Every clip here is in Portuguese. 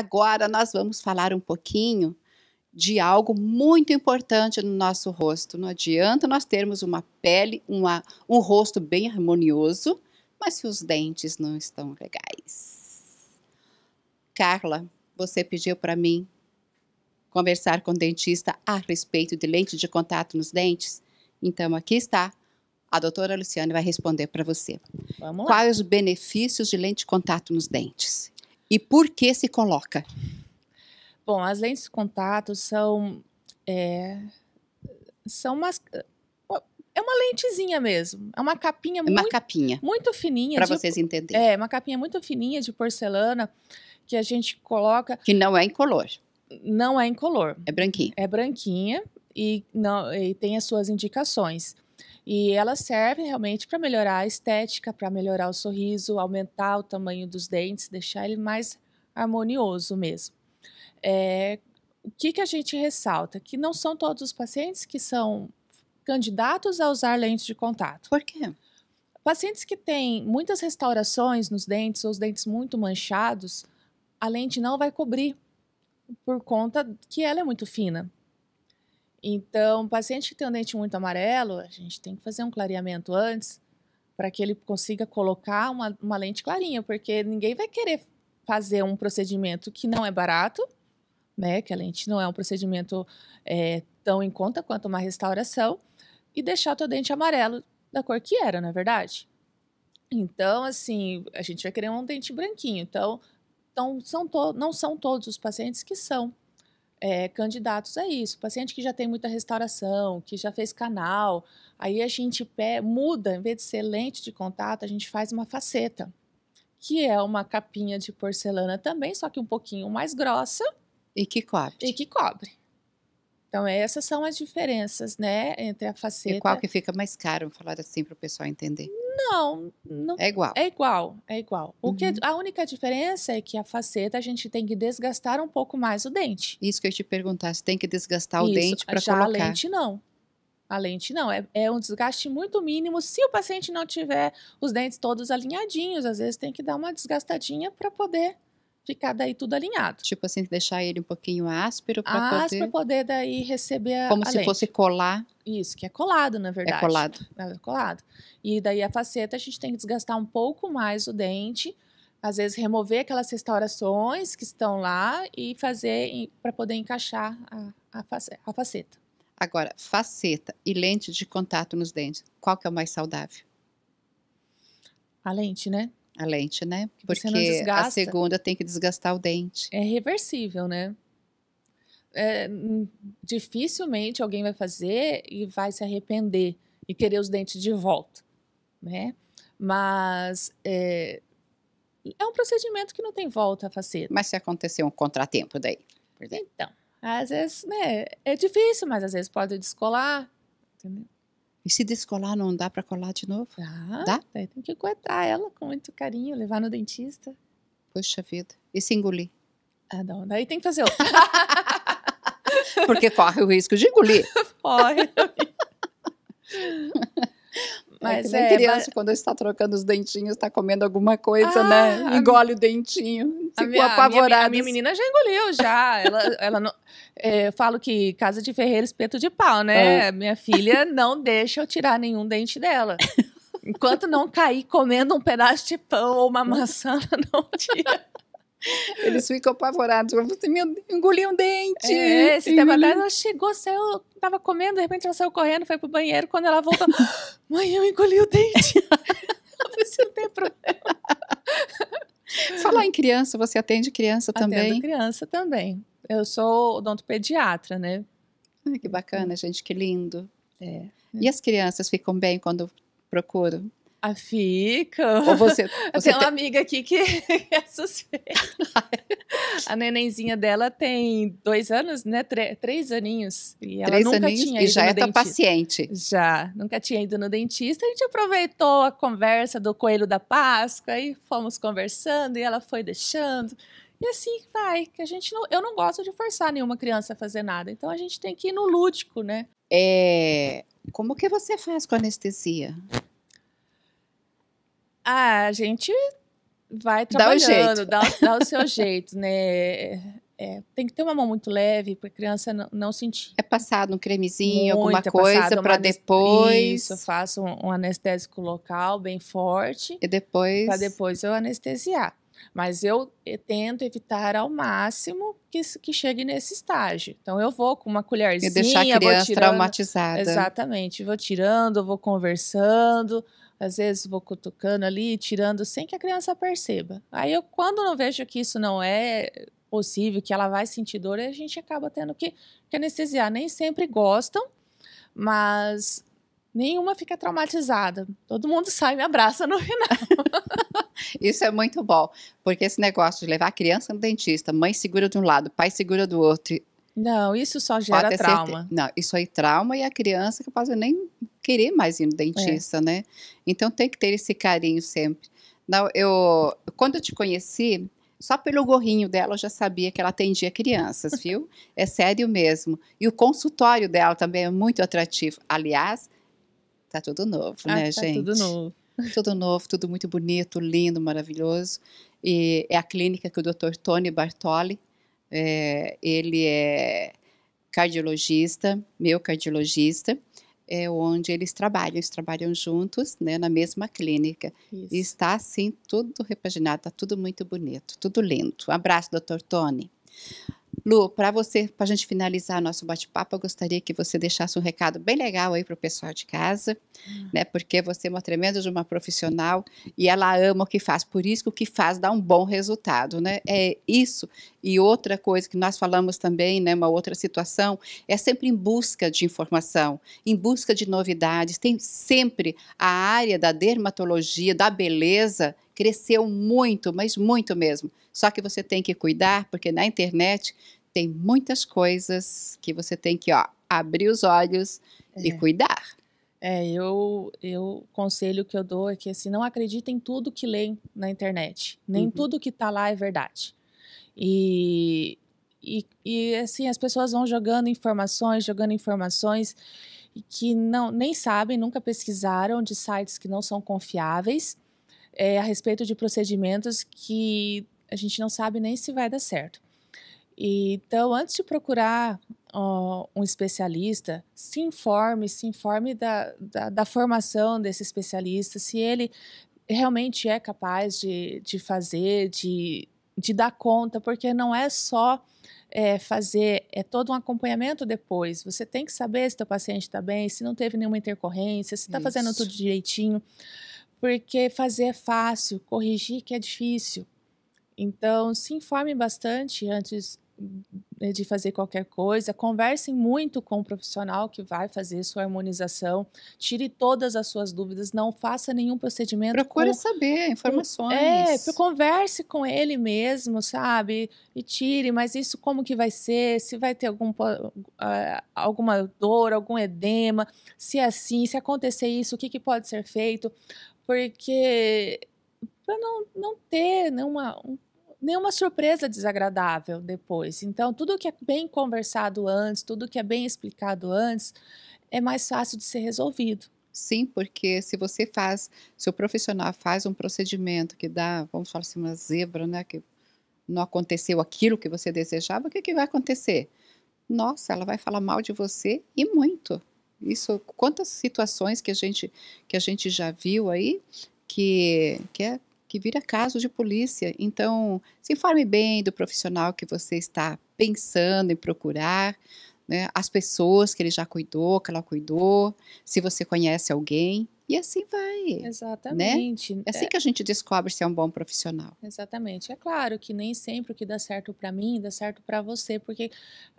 Agora nós vamos falar um pouquinho de algo muito importante no nosso rosto. Não adianta nós termos uma pele, uma, um rosto bem harmonioso, mas se os dentes não estão legais. Carla, você pediu para mim conversar com o dentista a respeito de lente de contato nos dentes? Então aqui está. A doutora Luciane vai responder para você. Vamos lá. Quais os benefícios de lente de contato nos dentes? e por que se coloca? Bom, as lentes de contato são. É, são umas. É uma lentezinha mesmo. É uma capinha é uma muito. capinha. Muito fininha. Para vocês entenderem. É, uma capinha muito fininha de porcelana que a gente coloca. Que não é incolor. Não é incolor. É branquinha. É branquinha e, não, e tem as suas indicações. E ela serve realmente para melhorar a estética, para melhorar o sorriso, aumentar o tamanho dos dentes, deixar ele mais harmonioso mesmo. É, o que, que a gente ressalta? Que não são todos os pacientes que são candidatos a usar lentes de contato. Por quê? Pacientes que têm muitas restaurações nos dentes ou os dentes muito manchados, a lente não vai cobrir por conta que ela é muito fina. Então, paciente que tem um dente muito amarelo, a gente tem que fazer um clareamento antes para que ele consiga colocar uma, uma lente clarinha, porque ninguém vai querer fazer um procedimento que não é barato, né? Que a lente não é um procedimento é, tão em conta quanto uma restauração e deixar o teu dente amarelo da cor que era, não é verdade. Então, assim, a gente vai querer um dente branquinho. Então, então são não são todos os pacientes que são é, candidatos a isso. Paciente que já tem muita restauração, que já fez canal, aí a gente pé, muda, em vez de ser lente de contato, a gente faz uma faceta, que é uma capinha de porcelana também, só que um pouquinho mais grossa. E que cobre. E que cobre. Então, essas são as diferenças, né, entre a faceta... E qual que fica mais caro, falar assim para o pessoal entender? Não, não. É igual. É igual, é igual. O uhum. que, a única diferença é que a faceta a gente tem que desgastar um pouco mais o dente. Isso que eu te perguntar, se tem que desgastar Isso, o dente para colocar. a lente não. A lente não, é, é um desgaste muito mínimo. Se o paciente não tiver os dentes todos alinhadinhos, às vezes tem que dar uma desgastadinha para poder ficar daí tudo alinhado. Tipo assim, deixar ele um pouquinho áspero para poder... poder daí receber a Como a se lente. fosse colar. Isso, que é colado, na verdade. É colado. É colado. E daí a faceta a gente tem que desgastar um pouco mais o dente, às vezes remover aquelas restaurações que estão lá e fazer para poder encaixar a, a faceta. Agora, faceta e lente de contato nos dentes, qual que é o mais saudável? A lente, né? a lente, né? Porque, a segunda tem que desgastar o dente. É reversível, né? É, hum, dificilmente alguém vai fazer e vai se arrepender e querer os dentes de volta, né? Mas é, é um procedimento que não tem volta a fazer. Mas se acontecer um contratempo daí, Então, às vezes, né? É difícil, mas às vezes pode descolar, entendeu? E se descolar, não dá para colar de novo? Dá. dá? Daí tem que guardar ela com muito carinho, levar no dentista. Poxa vida. E se engolir? Ah, não. Daí tem que fazer outra. Porque corre o risco de engolir. corre. É mas é, criança, mas... quando está trocando os dentinhos, está comendo alguma coisa, ah, né? Engole a... o dentinho. Ficou minha, apavorada. A minha, a minha, menina já engoliu, já. Ela, ela não, é, eu falo que casa de ferreiro, espeto de pau, né? É. Minha filha não deixa eu tirar nenhum dente dela. Enquanto não cair comendo um pedaço de pão ou uma maçã, não tira. Eles ficam apavorados. Você assim, me engoliu um dente. É, esse tempo atrás ela chegou, saiu, tava comendo, de repente ela saiu correndo, foi pro banheiro. Quando ela voltou, mãe, eu engoli o dente. Você não tem problema. Falar em criança, você atende criança Atendo também? Atendo criança também. Eu sou odontopediatra, né? que bacana, gente, que lindo. É. E as crianças ficam bem quando procuram? Ah, fica. Ou você, você Eu tenho tem... uma amiga aqui que é suspeita. a nenenzinha dela tem dois anos, né? três aninhos. E ela três nunca aninhos tinha ido e já é paciente. Já, nunca tinha ido no dentista. A gente aproveitou a conversa do coelho da Páscoa e fomos conversando e ela foi deixando. E assim vai, que a gente não, eu não gosto de forçar nenhuma criança a fazer nada. Então a gente tem que ir no lúdico, né? É, como que você faz com anestesia? Ah, a gente vai trabalhando, dá o, jeito. Dá, dá o seu jeito, né? É, tem que ter uma mão muito leve para a criança não, não, sentir. É passado um cremezinho, muito, alguma é coisa para depois. Isso, eu faço um, um, anestésico local bem forte. E depois. Para depois eu anestesiar. Mas eu eh, tento evitar ao máximo que, que chegue nesse estágio. Então eu vou com uma colherzinha. E deixar a criança tirando, traumatizada. Exatamente. Vou tirando, vou conversando. Às vezes vou cutucando ali, tirando, sem que a criança perceba. Aí eu, quando não vejo que isso não é possível, que ela vai sentir dor, a gente acaba tendo que, que anestesiar. Nem sempre gostam, mas nenhuma fica traumatizada. Todo mundo sai e me abraça no final. Isso é muito bom, porque esse negócio de levar a criança no dentista, mãe segura de um lado, pai segura do outro. Não, isso só gera trauma. Certeza. Não, isso aí é trauma e a criança que pode nem querer mais ir no dentista, é. né? Então tem que ter esse carinho sempre. Não, eu quando eu te conheci, só pelo gorrinho dela eu já sabia que ela atendia crianças, viu? é sério mesmo. E o consultório dela também é muito atrativo. Aliás, tá tudo novo, ah, né, tá gente? Tá tudo novo. tudo novo, tudo muito bonito, lindo, maravilhoso. E é a clínica que o Dr. Tony Bartoli, é, ele é cardiologista, meu cardiologista, é onde eles trabalham, eles trabalham juntos, né, na mesma clínica. Isso. E está assim tudo repaginado, está tudo muito bonito, tudo lindo. Um abraço, Dr. Tony. Lu, para você, para a gente finalizar nosso bate-papo, eu gostaria que você deixasse um recado bem legal aí para o pessoal de casa, ah. né? Porque você é uma tremenda de uma profissional e ela ama o que faz, por isso que o que faz dá um bom resultado, né? É isso. E outra coisa que nós falamos também, né? Uma outra situação é sempre em busca de informação, em busca de novidades. Tem sempre a área da dermatologia, da beleza cresceu muito, mas muito mesmo. Só que você tem que cuidar, porque na internet tem muitas coisas que você tem que ó, abrir os olhos é. e cuidar. É, eu, eu conselho que eu dou é que assim, não acreditem em tudo que leem na internet. Nem uhum. tudo que está lá é verdade. E, e, e, assim, as pessoas vão jogando informações, jogando informações que não, nem sabem, nunca pesquisaram, de sites que não são confiáveis é, a respeito de procedimentos que a gente não sabe nem se vai dar certo. E, então, antes de procurar ó, um especialista, se informe, se informe da, da, da formação desse especialista, se ele realmente é capaz de, de fazer, de, de dar conta, porque não é só é, fazer, é todo um acompanhamento depois. Você tem que saber se o paciente está bem, se não teve nenhuma intercorrência, se está fazendo tudo direitinho porque fazer é fácil, corrigir que é difícil. Então, se informe bastante antes né, de fazer qualquer coisa, conversem muito com o profissional que vai fazer sua harmonização, tire todas as suas dúvidas, não faça nenhum procedimento. Procure com... saber informações. É, converse com ele mesmo, sabe? E tire, mas isso como que vai ser? Se vai ter algum, alguma dor, algum edema, se é assim, se acontecer isso, o que, que pode ser feito? porque para não, não ter nenhuma, nenhuma surpresa desagradável depois. Então, tudo que é bem conversado antes, tudo que é bem explicado antes, é mais fácil de ser resolvido. Sim, porque se você faz, se o profissional faz um procedimento que dá, vamos falar assim, uma zebra, né, que não aconteceu aquilo que você desejava, o que, que vai acontecer? Nossa, ela vai falar mal de você e muito. Isso, quantas situações que a gente, que a gente já viu aí que, que, é, que vira caso de polícia. Então, se informe bem do profissional que você está pensando em procurar, né, as pessoas que ele já cuidou, que ela cuidou, se você conhece alguém. E assim vai. Né? Exatamente. Né? É assim que a gente descobre se é um bom profissional. Exatamente. É claro que nem sempre o que dá certo para mim dá certo para você, porque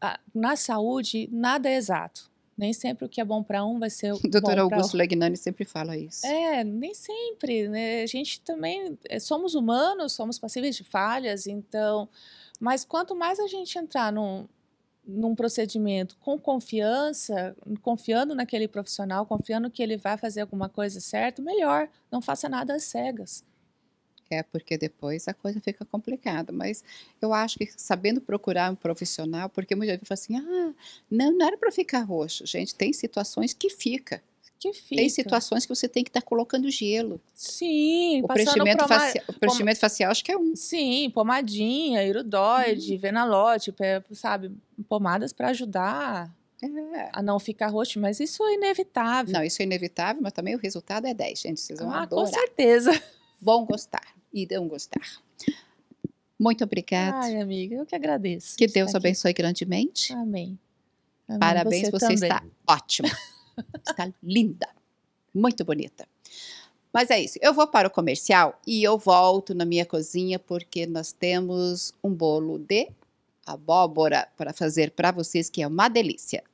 ah, na saúde nada é exato. Nem sempre o que é bom para um vai ser o Doutor Augusto Legnani sempre fala isso. É, nem sempre, né? A gente também é, somos humanos, somos passíveis de falhas, então, mas quanto mais a gente entrar num, num procedimento com confiança, confiando naquele profissional, confiando que ele vai fazer alguma coisa certa, melhor. Não faça nada às cegas quer, é porque depois a coisa fica complicada. Mas eu acho que sabendo procurar um profissional, porque muita gente fala assim, ah, não, não era para ficar roxo. Gente, tem situações que fica. Tem situações que você tem que estar tá colocando gelo. Sim, o preenchimento, uma... facial, o preenchimento Pom... facial acho que é um. Sim, pomadinha, irudoide, hum. venalote, sabe, pomadas para ajudar é. a não ficar roxo, mas isso é inevitável. Não, isso é inevitável, mas também o resultado é 10, gente, vocês vão ah, adorar. com certeza. Vão gostar irão gostar. Muito obrigada. Ai, amiga, eu que agradeço. Que Deus abençoe grandemente. Amém. Amém. Parabéns, você, você está ótima. está linda. Muito bonita. Mas é isso. Eu vou para o comercial e eu volto na minha cozinha porque nós temos um bolo de abóbora para fazer para vocês que é uma delícia.